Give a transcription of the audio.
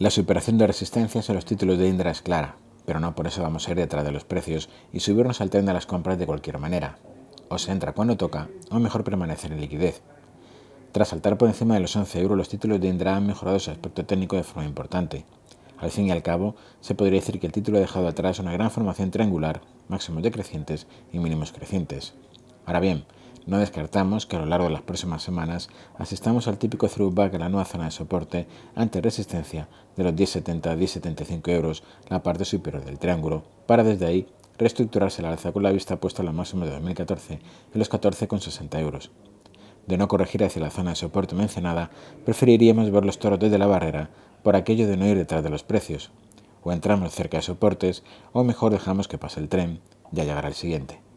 La superación de resistencias en los títulos de Indra es clara, pero no por eso vamos a ir detrás de los precios y subirnos al tren de las compras de cualquier manera. O se entra cuando toca, o mejor permanecer en liquidez. Tras saltar por encima de los 11 euros, los títulos de Indra han mejorado su aspecto técnico de forma importante. Al fin y al cabo, se podría decir que el título ha dejado atrás una gran formación triangular, máximos decrecientes y mínimos crecientes. Ahora bien, no descartamos que a lo largo de las próximas semanas asistamos al típico throughback en la nueva zona de soporte ante resistencia de los 10,70 a 10,75 euros, la parte superior del triángulo, para desde ahí reestructurarse la alza con la vista puesta a lo máximo de 2014 en los 14,60 euros. De no corregir hacia la zona de soporte mencionada, preferiríamos ver los toros desde la barrera por aquello de no ir detrás de los precios. O entramos cerca de soportes, o mejor dejamos que pase el tren, ya llegará el siguiente.